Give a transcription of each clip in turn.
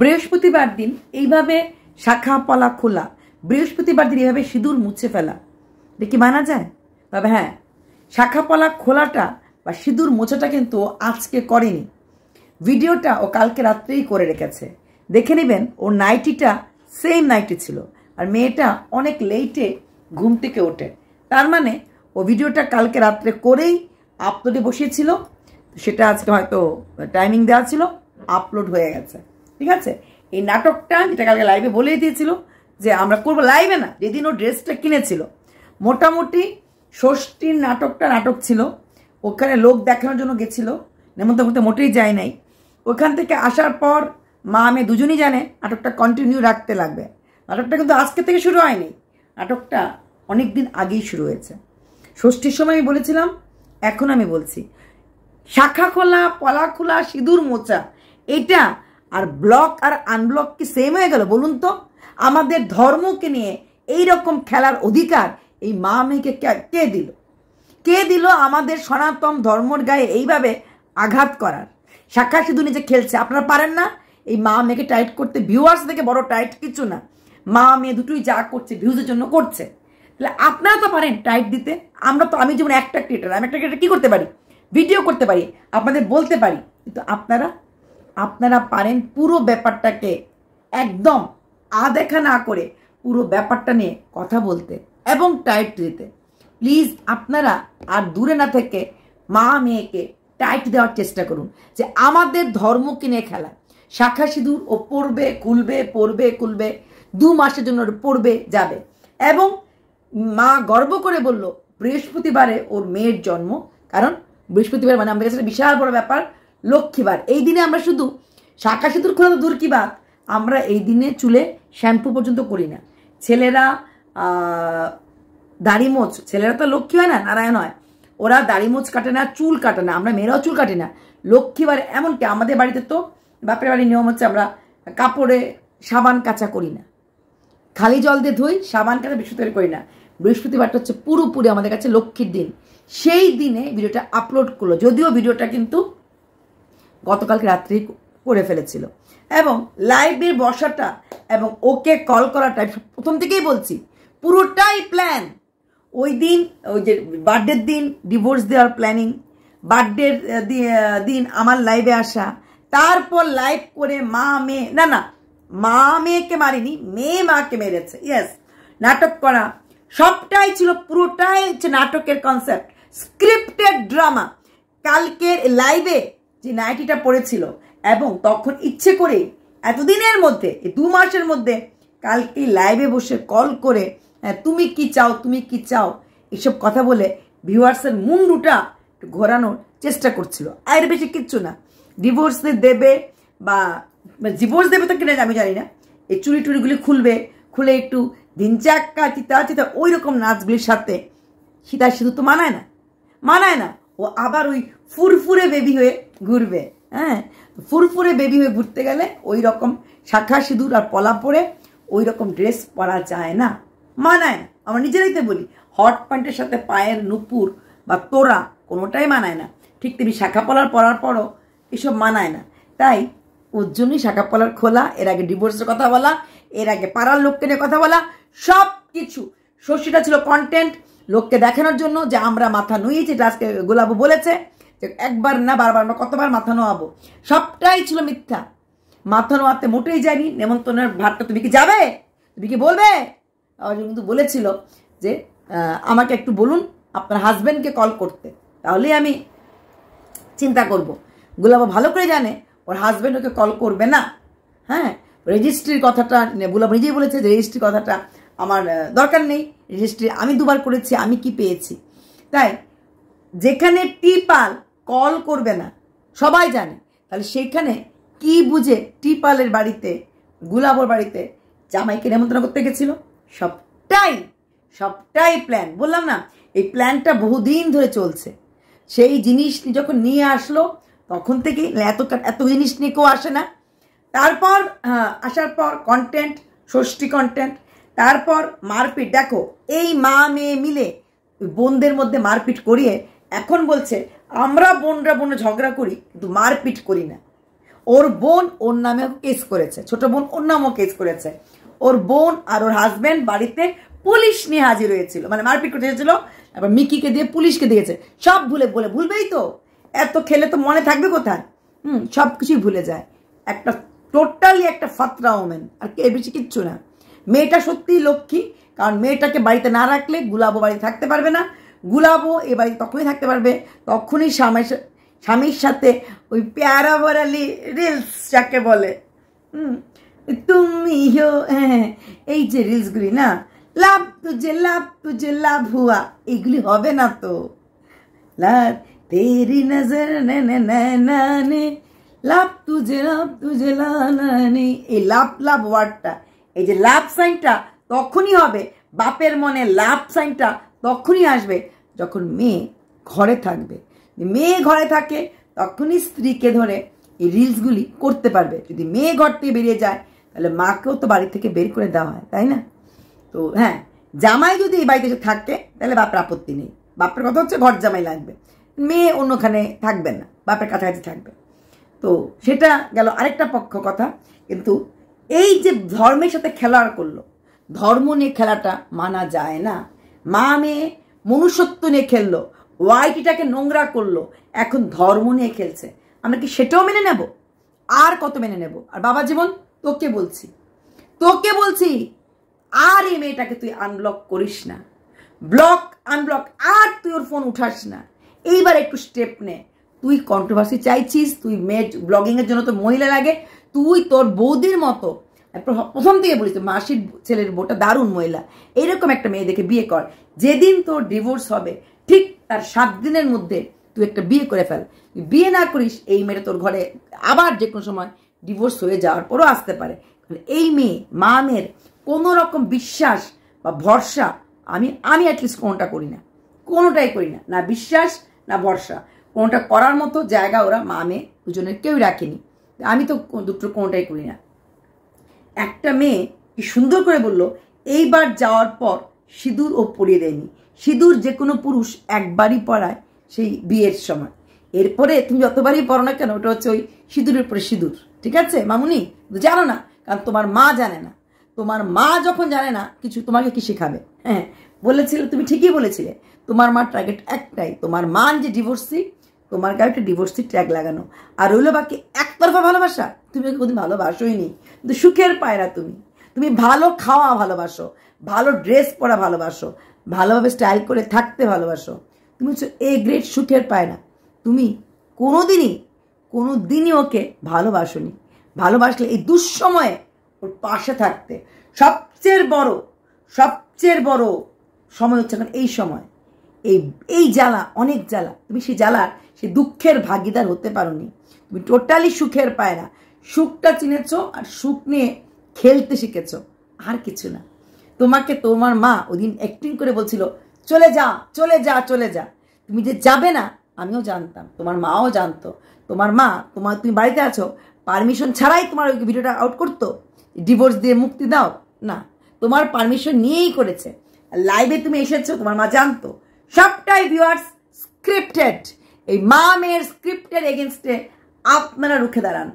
বৃহস্পতিবার দিন এইভাবে শাখা পলা খোলা বৃহস্পতিবার দিন এইভাবে সিঁদুর মুছে ফেলা এটা কি মানা যায় তবে হ্যাঁ শাখা পলা খোলাটা বা সিঁদুর মোছাটা কিন্তু আজকে করেনি ভিডিওটা ও কালকে রাত্রেই করে রেখেছে দেখে নেবেন ওর নাইটিটা সেম নাইটি ছিল আর মেয়েটা অনেক লেটে ঘুম থেকে ওঠে তার মানে ও ভিডিওটা কালকে রাত্রে করেই আপলোডে বসিয়েছিল সেটা আজকে হয়তো টাইমিং দেওয়া ছিল আপলোড হয়ে গেছে ঠিক আছে এই নাটকটা যেটা কালকে লাইভে বলেই দিয়েছিল যে আমরা করবো লাইভে না যেদিন ও ড্রেসটা কিনেছিল মোটামুটি ষষ্ঠীর নাটকটা নাটক ছিল ওখানে লোক দেখানোর জন্য গেছিল নেমন্তন্ন করতে মোটেই যায় নাই ওখান থেকে আসার পর মা আমি দুজনই জানে নাটকটা কন্টিনিউ রাখতে লাগবে নাটকটা কিন্তু আজকে থেকে শুরু হয়নি নাটকটা অনেক দিন আগেই শুরু হয়েছে ষষ্ঠীর সময় আমি বলেছিলাম এখন আমি বলছি শাখা খোলা পলা খোলা সিঁদুর মোচা এটা আর ব্লক আর আনব্লক কি সেম হয়ে গেল বলুন তো আমাদের ধর্মকে নিয়ে এই রকম খেলার অধিকার এই মা মেয়েকে কে দিল কে দিল আমাদের সনাতন ধর্মর গায়ে এইভাবে আঘাত করার শাখা সিধু নিজে খেলছে আপনারা পারেন না এই মা মেয়েকে টাইট করতে ভিউয়ার্স থেকে বড় টাইট কিছু না মা মেয়ে দুটোই যা করছে ভিউজের জন্য করছে তাহলে আপনারা তো পারেন টাইট দিতে আমরা তো আমি যেমন একটা ক্রিয়েটার আমি একটা ক্রিয়েটার কী করতে পারি ভিডিও করতে পারি আপনাদের বলতে পারি কিন্তু আপনারা আপনারা পারেন পুরো ব্যাপারটাকে একদম আদেখা না করে পুরো ব্যাপারটা নিয়ে কথা বলতে এবং টাইট দিতে প্লিজ আপনারা আর দূরে না থেকে মা মেয়েকে টাইট দেওয়ার চেষ্টা করুন যে আমাদের ধর্ম কিনে খেলা শাখা সিঁদুর ও পড়বে খুলবে পড়বে খুলবে দু মাসের জন্য পড়বে যাবে এবং মা গর্ব করে বলল বৃহস্পতিবারে ওর মেয়ের জন্ম কারণ বৃহস্পতিবার মানে আমাদের কাছে বিশাল বড় ব্যাপার লক্ষ্মীবার এই দিনে আমরা শুধু শাখা সেতুর খোলা তো দূর কি বাদ আমরা এই দিনে চুলে শ্যাম্পু পর্যন্ত করি না ছেলেরা দাড়ি মোচ ছেলেরা তো লক্ষ্মী হয় না নারায়ণ হয় ওরা দাড়ি মোচ কাটে না চুল কাটে না আমরা মেয়েরাও চুল কাটে না লক্ষ্মীবার এমনকি আমাদের বাড়িতে তো বাপের বাড়ির নিয়ম হচ্ছে আমরা কাপড়ে সাবান কাঁচা করি না খালি জল দিয়ে ধুই সাবান কাঁচা বৃহস্পতিবার করি না বৃহস্পতিবারটা হচ্ছে পুরোপুরি আমাদের কাছে লক্ষ্মীর দিন সেই দিনে ভিডিওটা আপলোড করলো যদিও ভিডিওটা কিন্তু গতকালকে রাত্রি করে ফেলেছিল এবং লাইভে বসাটা এবং ওকে কল করাটা প্রথম থেকেই বলছি পুরোটাই প্ল্যান ওই দিন ওই যে বার্থডের দিন ডিভোর্স দেওয়ার প্ল্যানিং বার্থডের দিন আমার লাইভে আসা তারপর লাইভ করে মা মেয়ে না না মা মেয়েকে মারিনি মেয়ে মাকে মেরেছে ইয়েস নাটক করা সবটাই ছিল পুরোটাই হচ্ছে নাটকের কনসেপ্ট স্ক্রিপ্টেড ড্রামা কালকের লাইভে যে নাইটিটা পরেছিল এবং তখন ইচ্ছে করে এতদিনের মধ্যে দু মাসের মধ্যে কালকে লাইভে বসে কল করে হ্যাঁ, তুমি কি চাও তুমি কি চাও এসব কথা বলে ভিউয়ার্সের মুন্ডুটা ঘোরানোর চেষ্টা করছিল আর বেশি কিচ্ছু না ডিভোর্স দেবে বা ডিভোর্স দেবে তো কিনা আমি জানি না এই চুরি টুরিগুলি খুলবে খুলে একটু ধিনচাক্কা চিতা চিতা ওই রকম নাচগুলির সাথে সীতা সিধু তো মানায় না মানায় না ও আবার ওই ফুরফুরে বেবি হয়ে ঘুরবে হ্যাঁ ফুরফুরে বেবি হয়ে ঘুরতে গেলে ওই রকম শাখা সিঁদুর আর পলা পরে ওই রকম ড্রেস পরা যায় না মানায় আমার নিজেরাইতে বলি হট প্যান্টের সাথে পায়ের নুপুর বা তোরা কোনোটাই মানায় না ঠিক তেমনি শাখা পলার পরার পরও এসব মানায় না তাই ওর জন্যই শাখা পলার খোলা এর আগে ডিভোর্সের কথা বলা এর আগে পাড়ার লোককে নিয়ে কথা বলা সব কিছু ষষ্ঠীটা ছিল কন্টেন্ট লোককে দেখানোর জন্য যে আমরা মাথা নুইয়েছি আজকে গোলাপ বলেছে যে একবার না বারবার আমরা কতবার মাথা নোয়াবো সবটাই ছিল মিথ্যা মাথা নোয়াতে মোটেই যায়নি নেমন্তন্নের ভারটা তুমি কি যাবে তুমি কি বলবে আমার কিন্তু বলেছিল যে আমাকে একটু বলুন আপনার হাজব্যান্ডকে কল করতে তাহলেই আমি চিন্তা করব গুলাবা ভালো করে জানে ওর হাজব্যান্ড ওকে কল করবে না হ্যাঁ রেজিস্ট্রির কথাটা গুলাব নিজেই বলেছে যে রেজিস্ট্রির কথাটা আমার দরকার নেই রেজিস্ট্রি আমি দুবার করেছি আমি কি পেয়েছি তাই যেখানে টিপাল কল করবে না সবাই জানে তাহলে সেখানে কি বুঝে টিপালের বাড়িতে গুলাবর বাড়িতে জামাইকে নেমন্ত্রণ করতে গেছিল সবটাই সবটাই প্ল্যান বললাম না এই প্ল্যানটা বহুদিন ধরে চলছে সেই জিনিস যখন নিয়ে আসলো তখন থেকে মানে এত এত জিনিস নিয়ে কেউ আসে না তারপর হ্যাঁ, আসার পর কন্টেন্ট ষষ্ঠী কন্টেন্ট তারপর মারপিট দেখো এই মা মেয়ে মিলে বোনদের মধ্যে মারপিট করিয়ে এখন বলছে আমরা বোনরা বোনে ঝগড়া করি কিন্তু মারপিট করি না ওর বোন ওর নামে কেস করেছে ছোট বোন ওর নামও কেস করেছে ওর বোন আর ওর হাজব্যান্ড বাড়িতে পুলিশ নিয়ে হাজির হয়েছিল মানে মারপিট করতে এসেছিল তারপর মিকিকে দিয়ে পুলিশকে দিয়েছে সব ভুলে বলে ভুলবেই তো এত খেলে তো মনে থাকবে কোথায় হুম সব কিছুই ভুলে যায় একটা টোটালি একটা ফাতরা ওমেন আর কে বেশি কিচ্ছু না মেয়েটা সত্যিই লক্ষ্মী কারণ মেয়েটাকে বাড়িতে না রাখলে গুলাবো বাড়িতে থাকতে পারবে না গুলাবো এ বাড়ি তখনই থাকতে পারবে তখনই স্বামীর স্বামীর সাথে ওই প্যারা বরালি রিলস যাকে বলে তুমি হো হ্যাঁ, হ্যাঁ এই যে রিলসগুলি না লাভ যে লাভ যে লাভ হুয়া এগুলি হবে না তো তেরি নজর নে লাভ তুজে লাভ তুজে লানি এই লাভ লাভ ওয়ার্ডটা এই যে লাভ সাইনটা তখনই হবে বাপের মনে লাভ সাইনটা তখনই আসবে যখন মেয়ে ঘরে থাকবে মেয়ে ঘরে থাকে তখনই স্ত্রীকে ধরে এই রিলসগুলি করতে পারবে যদি মেয়ে ঘর থেকে বেরিয়ে যায় তাহলে মাকেও তো বাড়ি থেকে বের করে দেওয়া হয় তাই না তো হ্যাঁ জামাই যদি এই বাড়িতে থাকে তাহলে বাপের আপত্তি নেই বাপের কথা হচ্ছে ঘর জামাই লাগবে মেয়ে অন্যখানে থাকবেন না বাপের কাছাকাছি থাকবে তো সেটা গেল আরেকটা পক্ষ কথা কিন্তু এই যে ধর্মের সাথে খেলার করলো ধর্ম নিয়ে খেলাটা মানা যায় না মা মেয়ে মনুষ্যত্ব নিয়ে খেললো ওয়াইটিটাকে নোংরা করলো এখন ধর্ম নিয়ে খেলছে আমরা কি সেটাও মেনে নেব আর কত মেনে নেব আর বাবা জীবন তোকে বলছি তোকে বলছি আর এই মেয়েটাকে তুই আনব্লক করিস না ব্লক আনব্লক আর তুই ওর ফোন উঠাস না এইবার একটু স্টেপ নে তুই কন্ট্রোভার্সি চাইছিস তুই মেয়ে ব্লগিংয়ের জন্য তো মহিলা লাগে তুই তোর বৌদির মতো প্রথম থেকে বলিস মাসির ছেলের বউটা দারুণ মহিলা এইরকম একটা মেয়ে দেখে বিয়ে কর যেদিন তোর ডিভোর্স হবে ঠিক তার সাত দিনের মধ্যে তুই একটা বিয়ে করে ফেল বিয়ে না করিস এই মেয়েটা তোর ঘরে আবার যে কোনো সময় ডিভোর্স হয়ে যাওয়ার পরও আসতে পারে এই মেয়ে মা মেয়ের কোনো রকম বিশ্বাস বা ভরসা আমি আমি অ্যাটলিস্ট কোনোটা করি না কোনোটাই করি না না বিশ্বাস না ভরসা কোনোটা করার মতো জায়গা ওরা মা মেয়ে দুজনের কেউ রাখেনি আমি তো দুটো কোনোটাই করি না একটা মেয়ে কি সুন্দর করে বলল এইবার যাওয়ার পর সিঁদুর ও পরিয়ে দেয়নি সিঁদুর যে কোনো পুরুষ একবারই পরায় সেই বিয়ের সময় এরপরে তুমি যতবারই পড়ো না কেন ওটা হচ্ছে ওই সিঁদুরের পরে সিঁদুর ঠিক আছে মামুনি জানো না কারণ তোমার মা জানে না তোমার মা যখন জানে না কিছু তোমাকে কি শেখাবে হ্যাঁ বলেছিলে তুমি ঠিকই বলেছিলে তোমার মা টার্গেট একটাই তোমার মা যে ডিভোর্সি তোমার গায়ে একটা ডিভোর্সের ট্যাগ লাগানো আর রইলো বাকি একতরফা ভালোবাসা তুমি কোনোদিন ভালোবাসোই নি কিন্তু সুখের পায়রা তুমি তুমি ভালো খাওয়া ভালোবাসো ভালো ড্রেস পরা ভালোবাসো ভালোভাবে স্টাইল করে থাকতে ভালোবাসো তুমি হচ্ছে এ গ্রেড সুখের পায়রা তুমি কোনো দিনই কোনো দিনই ওকে ভালোবাসনি ভালোবাসলে এই দুঃসময়ে ওর পাশে থাকতে সবচেয়ে বড় সবচেয়ে বড় সময় হচ্ছে এখন এই সময় এই এই জ্বালা অনেক জ্বালা তুমি সে জ্বালার সে দুঃখের ভাগিদার হতে নি তুমি টোটালি সুখের পায়রা সুখটা চিনেছ আর সুখ নিয়ে খেলতে শিখেছ আর কিছু না তোমাকে তোমার মা ওদিন অ্যাক্টিং করে বলছিল চলে যা চলে যা চলে যা তুমি যে যাবে না আমিও জানতাম তোমার মাও জানতো তোমার মা তোমার তুমি বাড়িতে আছো পারমিশন ছাড়াই তোমার ওই ভিডিওটা আউট করতো ডিভোর্স দিয়ে মুক্তি দাও না তোমার পারমিশন নিয়েই করেছে লাইভে তুমি এসেছো তোমার মা জানতো সবটাই ভিউয়ার্স স্ক্রিপ্টেড এই মা মেয়ের স্ক্রিপ্টের এগেনস্টে আপনারা রুখে দাঁড়ান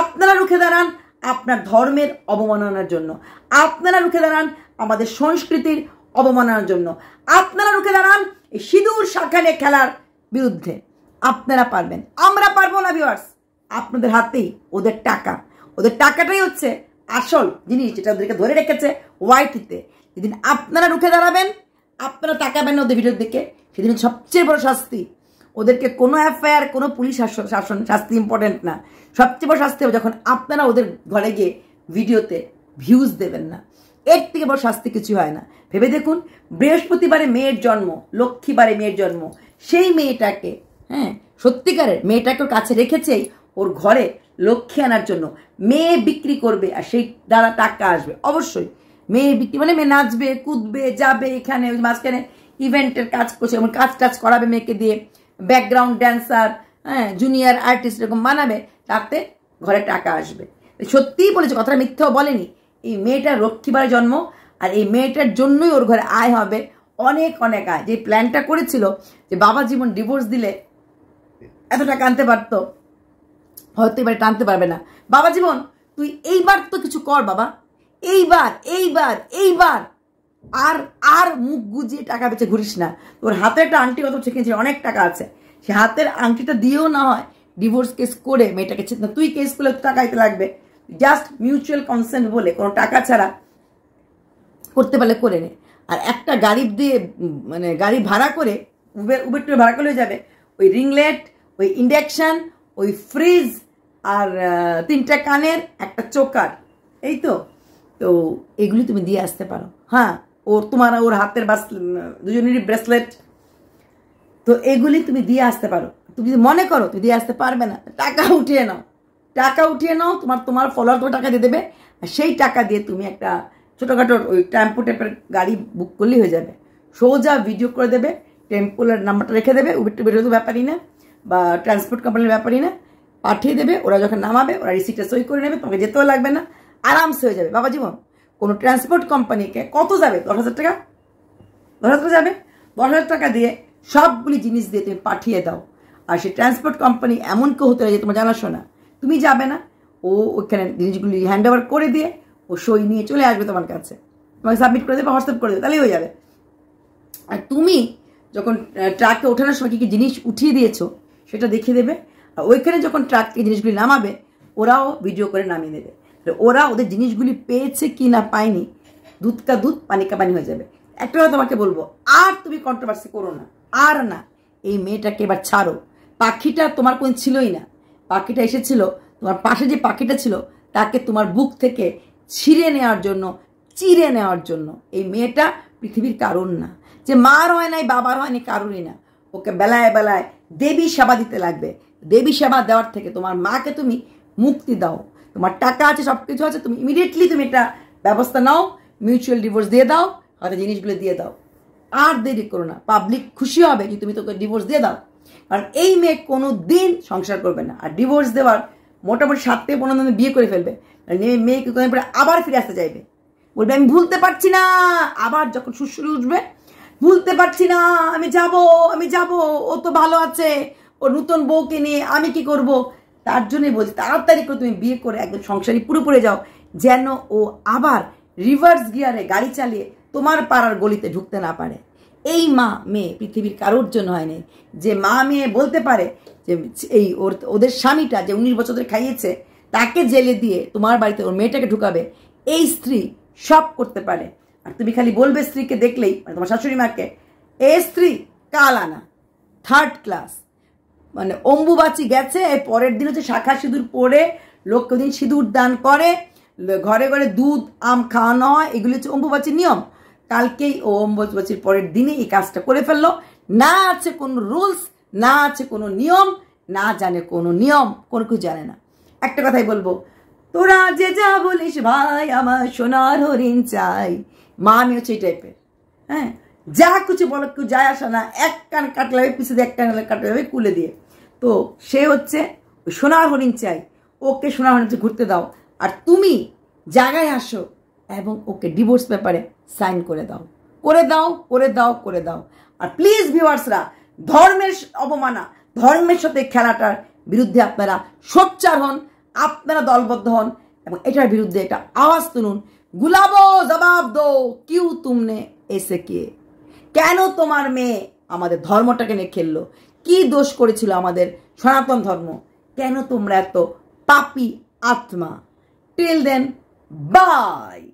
আপনারা রুখে দাঁড়ান আপনার ধর্মের অবমাননার জন্য আপনারা রুখে দাঁড়ান আমাদের সংস্কৃতির অবমাননার জন্য আপনারা রুখে দাঁড়ান এই সিঁদুর শাখানে খেলার বিরুদ্ধে আপনারা পারবেন আমরা পারবো না ভিউয়ার্স আপনাদের হাতেই ওদের টাকা ওদের টাকাটাই হচ্ছে আসল জিনিস যেটা ওদেরকে ধরে রেখেছে ওয়াইটিতে যেদিন আপনারা রুখে দাঁড়াবেন আপনারা তাকাবেন ওদের ভিডিওর দিকে সেদিন সবচেয়ে বড় শাস্তি ওদেরকে কোনো এফআইআর কোনো পুলিশ শাসন শাসন শাস্তি ইম্পর্টেন্ট না সবচেয়ে বড় শাস্তি হবে যখন আপনারা ওদের ঘরে গিয়ে ভিডিওতে ভিউজ দেবেন না এর থেকে বড় শাস্তি কিছু হয় না ভেবে দেখুন বৃহস্পতিবারে মেয়ের জন্ম লক্ষ্মীবারে মেয়ের জন্ম সেই মেয়েটাকে হ্যাঁ সত্যিকারের মেয়েটাকে ওর কাছে রেখেছেই ওর ঘরে লক্ষ্মী আনার জন্য মেয়ে বিক্রি করবে আর সেই দ্বারা টাকা আসবে অবশ্যই মেয়ে বিক্রি মানে মেয়ে নাচবে কুদবে যাবে এখানে ওই মাঝখানে ইভেন্টের কাজ করছে এবং কাজ টাজ করাবে মেয়েকে দিয়ে ব্যাকগ্রাউন্ড ড্যান্সার হ্যাঁ জুনিয়র আর্টিস্ট এরকম বানাবে তাতে ঘরে টাকা আসবে সত্যিই বলেছে কথাটা মিথ্যাও বলেনি এই মেয়েটার রক্ষীবার জন্ম আর এই মেয়েটার জন্যই ওর ঘরে আয় হবে অনেক অনেক আয় যে প্ল্যানটা করেছিল যে বাবা জীবন ডিভোর্স দিলে এত টাকা আনতে পারতো হয়তো এবারে টানতে পারবে না বাবা জীবন তুই এইবার তো কিছু কর বাবা এইবার এইবার এইবার আর আর মুখ গুজিয়ে টাকা বেঁচে ঘুরিস না তোর হাতে একটা আংটি কত ছেঁকেছে অনেক টাকা আছে সে হাতের আংটিটা দিয়েও না হয় ডিভোর্স কেস করে মেয়েটাকে না তুই কেস করলে টাকাইতে লাগবে জাস্ট মিউচুয়াল কনসেন্ট বলে কোনো টাকা ছাড়া করতে পারলে করে নে আর একটা গাড়ি দিয়ে মানে গাড়ি ভাড়া করে উবের উবের টুবে ভাড়া করে যাবে ওই রিংলেট ওই ইন্ডাকশান ওই ফ্রিজ আর তিনটা কানের একটা চোকার এই তো তো এগুলি তুমি দিয়ে আসতে পারো হ্যাঁ ওর তোমার ওর হাতের বাস দুজনেরই ব্রেসলেট তো এগুলি তুমি দিয়ে আসতে পারো তুমি যদি মনে করো তুমি দিয়ে আসতে পারবে না টাকা উঠিয়ে নাও টাকা উঠিয়ে নাও তোমার তোমার ফলোয়ার তো টাকা দিয়ে দেবে আর সেই টাকা দিয়ে তুমি একটা ছোটোখাটো ওই টেম্পো টেম্পের গাড়ি বুক করলেই হয়ে যাবে সোজা ভিডিও করে দেবে টেম্পোলের নাম্বারটা রেখে দেবে উবের টুবের তো ব্যাপারই না বা ট্রান্সপোর্ট কোম্পানির ব্যাপারই না পাঠিয়ে দেবে ওরা যখন নামাবে ওরা রিসিপ্টটা সই করে নেবে তোমাকে যেতেও লাগবে না আরামসে হয়ে যাবে বাবা জীবন কোনো ট্রান্সপোর্ট কোম্পানিকে কত যাবে দশ হাজার টাকা দশ হাজার যাবে দশ হাজার টাকা দিয়ে সবগুলি জিনিস দিয়ে তুমি পাঠিয়ে দাও আর সে ট্রান্সপোর্ট কোম্পানি এমন কেউ হতে যে তোমার জানাশোনা তুমি যাবে না ও ওইখানে জিনিসগুলি হ্যান্ড ওভার করে দিয়ে ও সই নিয়ে চলে আসবে তোমার কাছে তোমাকে সাবমিট করে দেবে হোয়াটসঅ্যাপ করে দেবে তাহলেই হয়ে যাবে আর তুমি যখন ট্রাকে ওঠানোর সময় কী কী জিনিস উঠিয়ে দিয়েছো সেটা দেখিয়ে দেবে আর ওইখানে যখন ট্রাককে জিনিসগুলি নামাবে ওরাও ভিডিও করে নামিয়ে দেবে ওরা ওদের জিনিসগুলি পেয়েছে কি না পায়নি দুধ কা দুধ পানি কা পানি হয়ে যাবে একটা কথা তোমাকে বলবো আর তুমি কন্ট্রোভার্সি করো না আর না এই মেয়েটাকে এবার ছাড়ো পাখিটা তোমার কোন ছিলই না পাখিটা এসেছিল তোমার পাশে যে পাখিটা ছিল তাকে তোমার বুক থেকে ছিঁড়ে নেওয়ার জন্য চিরে নেওয়ার জন্য এই মেয়েটা পৃথিবীর কারণ না যে মার হয় নাই বাবার হয়নি কারণই না ওকে বেলায় বেলায় দেবী সেবা দিতে লাগবে দেবী সেবা দেওয়ার থেকে তোমার মাকে তুমি মুক্তি দাও তোমার টাকা আছে সব কিছু আছে তুমি ইমিডিয়েটলি তুমি একটা ব্যবস্থা নাও মিউচুয়াল ডিভোর্স দিয়ে দাও হয়তো জিনিসগুলো দিয়ে দাও আর দেরি করো না পাবলিক খুশি হবে যে তুমি তোকে ডিভোর্স দিয়ে দাও কারণ এই মেয়ে কোনো দিন সংসার করবে না আর ডিভোর্স দেওয়ার মোটামুটি সাত থেকে পনেরো দিন বিয়ে করে ফেলবে মেয়ে কোনো পরে আবার ফিরে আসতে চাইবে বলবে আমি ভুলতে পারছি না আবার যখন সুশ্রী উঠবে ভুলতে পারছি না আমি যাব আমি যাব ও তো ভালো আছে ও নতুন বউকে নিয়ে আমি কি করব তার জন্যই বলছি তাড়াতাড়ি করে তুমি বিয়ে করে একদম সংসারে পুরোপুরি যাও যেন ও আবার রিভার্স গিয়ারে গাড়ি চালিয়ে তোমার পাড়ার গলিতে ঢুকতে না পারে এই মা মেয়ে পৃথিবীর কারোর জন্য হয়নি যে মা মেয়ে বলতে পারে যে এই ওর ওদের স্বামীটা যে উনিশ বছর খাইয়েছে তাকে জেলে দিয়ে তোমার বাড়িতে ওর মেয়েটাকে ঢুকাবে এই স্ত্রী সব করতে পারে আর তুমি খালি বলবে স্ত্রীকে দেখলেই মানে তোমার শাশুড়ি মাকে এ স্ত্রী কাল আনা থার্ড ক্লাস মানে অম্বুবাচি গেছে এর পরের দিন হচ্ছে শাখা সিঁদুর পরে লক্ষ্য দিন সিঁদুর দান করে ঘরে ঘরে দুধ আম খাওয়ানো হয় এগুলি হচ্ছে অম্বুবাচির নিয়ম কালকেই ও অম্বুবাচির পরের দিনে এই কাজটা করে ফেললো না আছে কোনো রুলস না আছে কোনো নিয়ম না জানে কোনো নিয়ম কোনো কিছু জানে না একটা কথাই বলবো তোরা যে যা বলিস ভাই আমার সোনার হরিণ চাই মা আমি হচ্ছে এই টাইপের হ্যাঁ যা কিছু বলো কেউ যায় আসা না এক কান কাটলে পিছিয়ে এক কান কাটলে কুলে দিয়ে তো সে হচ্ছে ওই সোনার হরিণ চাই ওকে সোনার হরিণ ঘুরতে দাও আর তুমি জায়গায় আসো এবং ওকে ডিভোর্স পেপারে সাইন করে দাও করে দাও করে দাও করে দাও আর প্লিজ ভিউয়ার্সরা ধর্মের অবমানা ধর্মের সাথে খেলাটার বিরুদ্ধে আপনারা সোচ্চার হন আপনারা দলবদ্ধ হন এবং এটার বিরুদ্ধে একটা আওয়াজ তুলুন গুলাবো জবাব দো কিউ তুমনে এসে কে কেন তোমার মেয়ে আমাদের ধর্মটাকে নিয়ে খেললো কি দোষ করেছিল আমাদের সনাতন ধর্ম কেন তোমরা এত পাপি আত্মা টেল দেন বাই